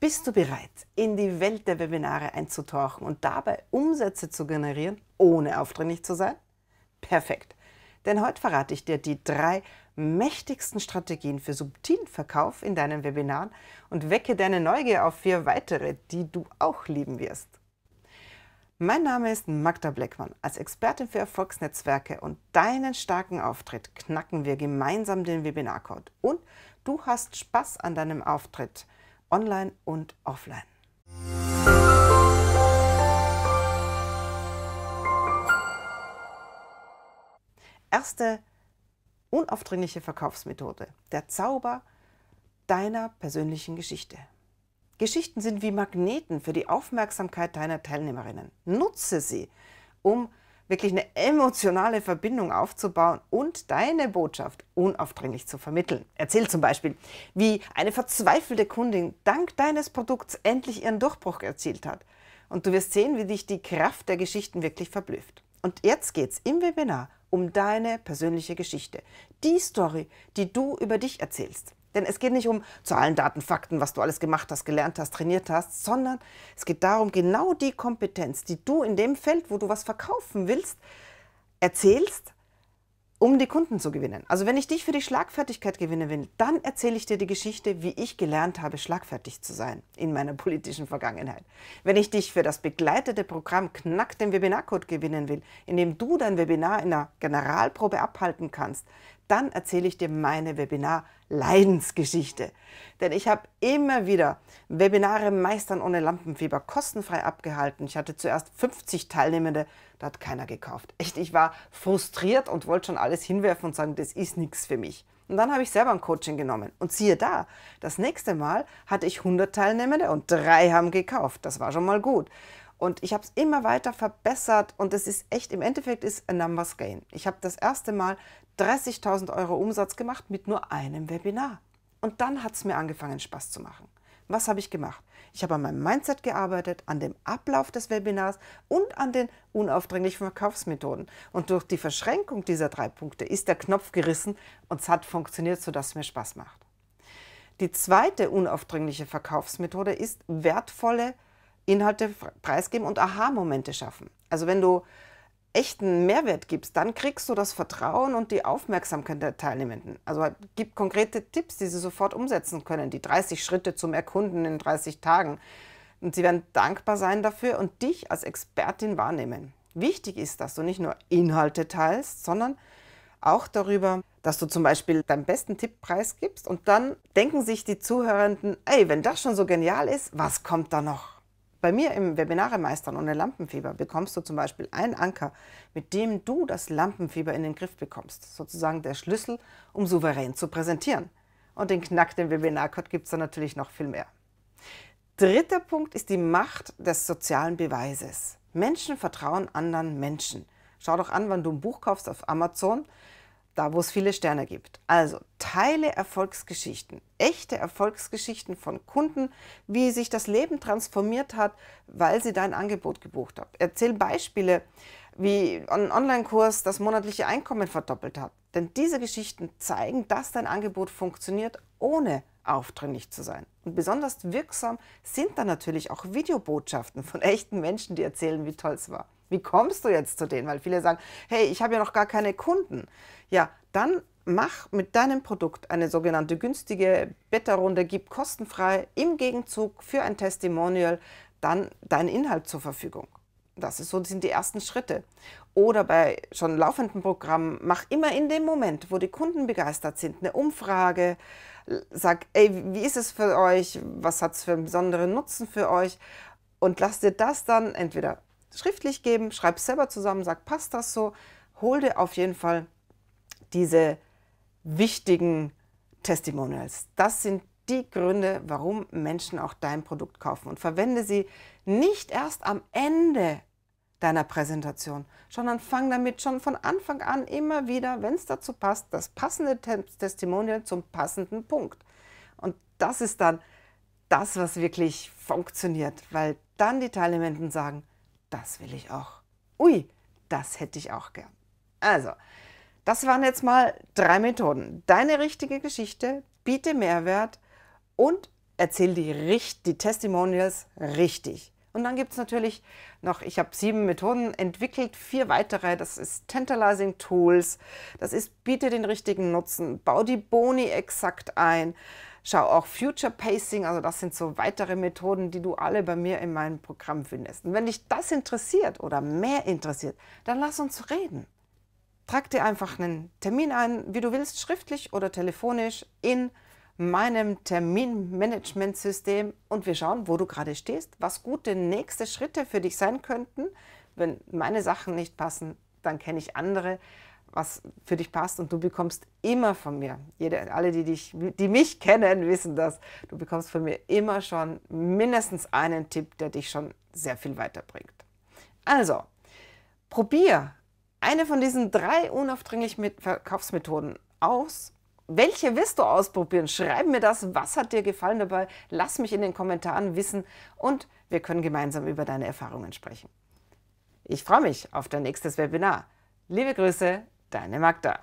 Bist du bereit, in die Welt der Webinare einzutauchen und dabei Umsätze zu generieren, ohne aufdringlich zu sein? Perfekt. Denn heute verrate ich dir die drei mächtigsten Strategien für subtilen Verkauf in deinen Webinaren und wecke deine Neugier auf vier weitere, die du auch lieben wirst. Mein Name ist Magda Bleckmann. Als Expertin für Erfolgsnetzwerke und deinen starken Auftritt knacken wir gemeinsam den Webinarcode und du hast Spaß an deinem Auftritt – online und offline. Erste unaufdringliche Verkaufsmethode, der Zauber deiner persönlichen Geschichte. Geschichten sind wie Magneten für die Aufmerksamkeit deiner Teilnehmerinnen. Nutze sie, um wirklich eine emotionale Verbindung aufzubauen und deine Botschaft unaufdringlich zu vermitteln. Erzähl zum Beispiel, wie eine verzweifelte Kundin dank deines Produkts endlich ihren Durchbruch erzielt hat. Und du wirst sehen, wie dich die Kraft der Geschichten wirklich verblüfft. Und jetzt geht's im Webinar um deine persönliche Geschichte. Die Story, die du über dich erzählst. Denn es geht nicht um Zahlen, Daten, Fakten, was du alles gemacht hast, gelernt hast, trainiert hast, sondern es geht darum, genau die Kompetenz, die du in dem Feld, wo du was verkaufen willst, erzählst, um die Kunden zu gewinnen. Also wenn ich dich für die Schlagfertigkeit gewinnen will, dann erzähle ich dir die Geschichte, wie ich gelernt habe, schlagfertig zu sein in meiner politischen Vergangenheit. Wenn ich dich für das begleitete Programm Knack den Webinarcode gewinnen will, in dem du dein Webinar in einer Generalprobe abhalten kannst, dann erzähle ich dir meine Webinar-Leidensgeschichte. Denn ich habe immer wieder Webinare Meistern ohne Lampenfieber kostenfrei abgehalten. Ich hatte zuerst 50 Teilnehmende, da hat keiner gekauft. Echt, ich war frustriert und wollte schon alles hinwerfen und sagen, das ist nichts für mich. Und dann habe ich selber ein Coaching genommen. Und siehe da, das nächste Mal hatte ich 100 Teilnehmende und drei haben gekauft. Das war schon mal gut. Und ich habe es immer weiter verbessert und es ist echt, im Endeffekt ist ein numbers Gain. Ich habe das erste Mal 30.000 Euro Umsatz gemacht mit nur einem Webinar. Und dann hat es mir angefangen, Spaß zu machen. Was habe ich gemacht? Ich habe an meinem Mindset gearbeitet, an dem Ablauf des Webinars und an den unaufdringlichen Verkaufsmethoden. Und durch die Verschränkung dieser drei Punkte ist der Knopf gerissen und es hat funktioniert, sodass es mir Spaß macht. Die zweite unaufdringliche Verkaufsmethode ist wertvolle Inhalte preisgeben und Aha-Momente schaffen. Also wenn du echten Mehrwert gibst, dann kriegst du das Vertrauen und die Aufmerksamkeit der Teilnehmenden. Also halt, gib konkrete Tipps, die sie sofort umsetzen können, die 30 Schritte zum Erkunden in 30 Tagen. Und sie werden dankbar sein dafür und dich als Expertin wahrnehmen. Wichtig ist, dass du nicht nur Inhalte teilst, sondern auch darüber, dass du zum Beispiel deinen besten Tipp preisgibst und dann denken sich die Zuhörenden, ey, wenn das schon so genial ist, was kommt da noch? Bei mir im Webinare Meistern ohne Lampenfieber bekommst du zum Beispiel einen Anker, mit dem du das Lampenfieber in den Griff bekommst. Sozusagen der Schlüssel, um souverän zu präsentieren. Und den Knack, den Webinarcode gibt es dann natürlich noch viel mehr. Dritter Punkt ist die Macht des sozialen Beweises. Menschen vertrauen anderen Menschen. Schau doch an, wann du ein Buch kaufst auf Amazon, da wo es viele Sterne gibt. Also teile Erfolgsgeschichten, echte Erfolgsgeschichten von Kunden, wie sich das Leben transformiert hat, weil sie dein Angebot gebucht haben. Erzähl Beispiele, wie ein Online-Kurs das monatliche Einkommen verdoppelt hat. Denn diese Geschichten zeigen, dass dein Angebot funktioniert, ohne aufdringlich zu sein. Und besonders wirksam sind dann natürlich auch Videobotschaften von echten Menschen, die erzählen, wie toll es war. Wie kommst du jetzt zu denen? Weil viele sagen, hey, ich habe ja noch gar keine Kunden. Ja, dann mach mit deinem Produkt eine sogenannte günstige Beta-Runde, gib kostenfrei im Gegenzug für ein Testimonial dann deinen Inhalt zur Verfügung. Das ist so, sind die ersten Schritte. Oder bei schon laufenden Programmen, mach immer in dem Moment, wo die Kunden begeistert sind, eine Umfrage. Sag, ey, wie ist es für euch? Was hat es für einen besonderen Nutzen für euch? Und lass dir das dann entweder schriftlich geben, schreib selber zusammen, sag, passt das so? Hol dir auf jeden Fall diese wichtigen Testimonials. Das sind die Gründe, warum Menschen auch dein Produkt kaufen. Und verwende sie nicht erst am Ende deiner Präsentation, sondern fang damit schon von Anfang an immer wieder, wenn es dazu passt, das passende Testimonial zum passenden Punkt. Und das ist dann das, was wirklich funktioniert, weil dann die Teilnehmenden sagen, das will ich auch. Ui, das hätte ich auch gern. Also, das waren jetzt mal drei Methoden. Deine richtige Geschichte, biete Mehrwert und erzähl die, die Testimonials richtig. Und dann gibt es natürlich noch, ich habe sieben Methoden entwickelt, vier weitere. Das ist Tantalizing Tools, das ist biete den richtigen Nutzen, bau die Boni exakt ein, schau auch Future Pacing, also das sind so weitere Methoden, die du alle bei mir in meinem Programm findest. Und wenn dich das interessiert oder mehr interessiert, dann lass uns reden. Trag dir einfach einen Termin ein, wie du willst, schriftlich oder telefonisch in meinem Terminmanagementsystem und wir schauen, wo du gerade stehst, was gute nächste Schritte für dich sein könnten. Wenn meine Sachen nicht passen, dann kenne ich andere, was für dich passt und du bekommst immer von mir. Jede, alle, die, dich, die mich kennen, wissen das. Du bekommst von mir immer schon mindestens einen Tipp, der dich schon sehr viel weiterbringt. Also, probier eine von diesen drei unaufdringlichen Verkaufsmethoden aus welche wirst du ausprobieren? Schreib mir das. Was hat dir gefallen dabei? Lass mich in den Kommentaren wissen und wir können gemeinsam über deine Erfahrungen sprechen. Ich freue mich auf dein nächstes Webinar. Liebe Grüße, deine Magda.